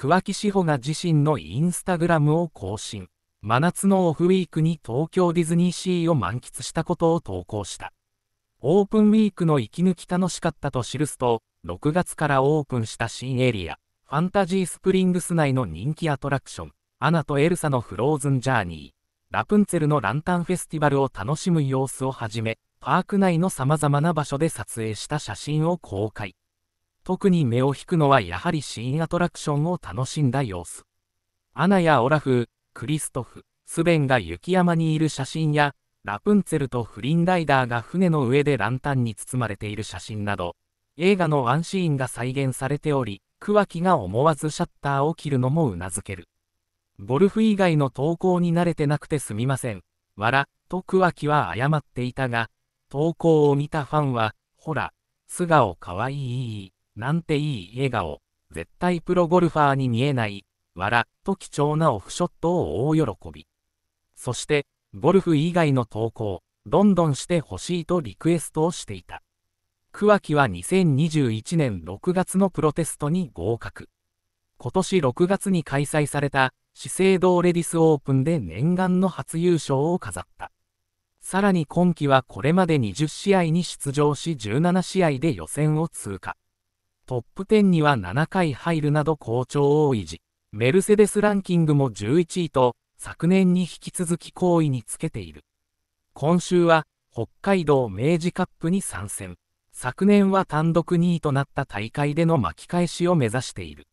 桑木志保が自身のインスタグラムを更新。真夏のオフウィークに東京ディズニーシーを満喫したことを投稿した。オープンウィークの息抜き楽しかったと記すと、6月からオープンした新エリア、ファンタジースプリングス内の人気アトラクション、アナとエルサのフローズンジャーニー、ラプンツェルのランタンフェスティバルを楽しむ様子をはじめ、パーク内の様々な場所で撮影した写真を公開。特に目を引くのはやはり新アトラクションを楽しんだ様子。アナやオラフ、クリストフ、スベンが雪山にいる写真や、ラプンツェルとフリンライダーが船の上でランタンに包まれている写真など、映画のワンシーンが再現されており、桑木が思わずシャッターを切るのもうなずける。ゴルフ以外の投稿に慣れてなくてすみません。わら、と桑木は謝っていたが、投稿を見たファンは、ほら、素顔かわいい。なんていい笑顔、絶対プロゴルファーに見えない、わら、と貴重なオフショットを大喜び。そして、ゴルフ以外の投稿、どんどんしてほしいとリクエストをしていた。桑木は2021年6月のプロテストに合格。今年6月に開催された資生堂レディスオープンで念願の初優勝を飾った。さらに今季はこれまで20試合に出場し17試合で予選を通過。トップ10には7回入るなど好調を維持。メルセデスランキングも11位と、昨年に引き続き好位につけている。今週は、北海道明治カップに参戦。昨年は単独2位となった大会での巻き返しを目指している。